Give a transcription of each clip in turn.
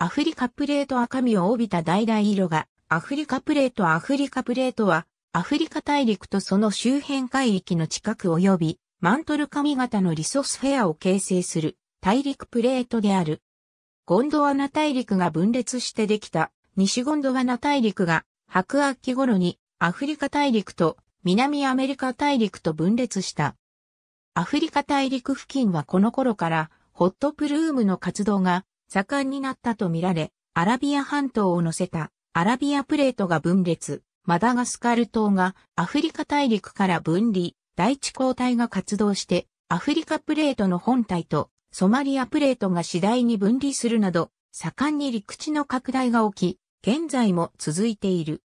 アフリカプレート赤みを帯びた橙色が、アフリカプレートアフリカプレートは、アフリカ大陸とその周辺海域の近く及び、マントル髪型のリソスフェアを形成する大陸プレートである。ゴンドワナ大陸が分裂してできた西ゴンドワナ大陸が白亜紀頃にアフリカ大陸と南アメリカ大陸と分裂した。アフリカ大陸付近はこの頃からホットプルームの活動が盛んになったとみられ、アラビア半島を乗せたアラビアプレートが分裂、マダガスカル島がアフリカ大陸から分離、第一交代が活動して、アフリカプレートの本体とソマリアプレートが次第に分離するなど、盛んに陸地の拡大が起き、現在も続いている。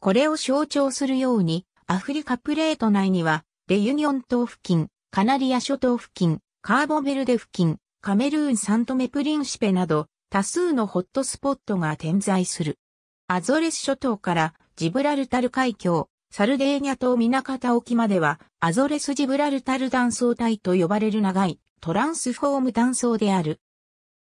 これを象徴するように、アフリカプレート内には、レユニオン島付近、カナリア諸島付近、カーボベルデ付近、カメルーンサントメプリンシペなど、多数のホットスポットが点在する。アゾレス諸島からジブラルタル海峡、サルデーニャ島ミナカタ沖までは、アゾレスジブラルタル断層帯と呼ばれる長いトランスフォーム断層である。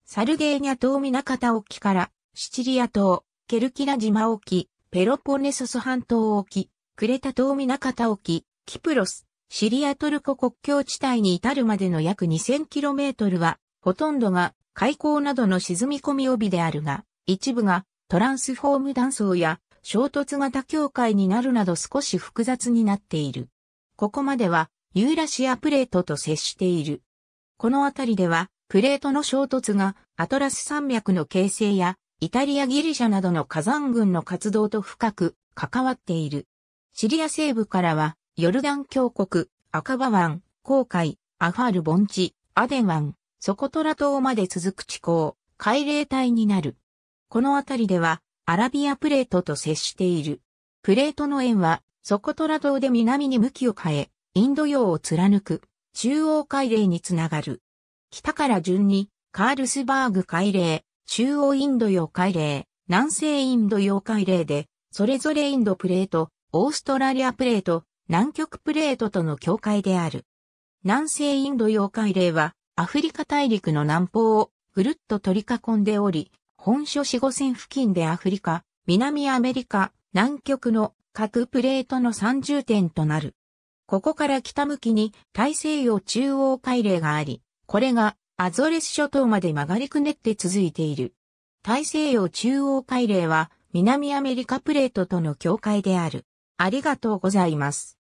サルデーニャ島ミナカタ沖から、シチリア島、ケルキラ島沖、ペロポネソス半島沖、クレタ島ミナカタ沖、キプロス、シリアトルコ国境地帯に至るまでの約 2000km は、ほとんどが海溝などの沈み込み帯であるが、一部がトランスフォーム断層や衝突型境界になるなど少し複雑になっている。ここまではユーラシアプレートと接している。この辺りではプレートの衝突がアトラス山脈の形成やイタリアギリシャなどの火山群の活動と深く関わっている。シリア西部からはヨルダン峡谷、アカバ湾、航海、アファール盆地、アデン湾、ソコトラ島まで続く地高、海嶺帯になる。この辺りでは、アラビアプレートと接している。プレートの円は、ソコトラ島で南に向きを変え、インド洋を貫く、中央海嶺につながる。北から順に、カールスバーグ海嶺、中央インド洋海嶺、南西インド洋海嶺で、それぞれインドプレート、オーストラリアプレート、南極プレートとの境界である。南西インド洋海嶺は、アフリカ大陸の南方をぐるっと取り囲んでおり、本書四五線付近でアフリカ、南アメリカ、南極の各プレートの三重点となる。ここから北向きに大西洋中央海嶺があり、これがアゾレス諸島まで曲がりくねって続いている。大西洋中央海嶺は南アメリカプレートとの境界である。ありがとうございます。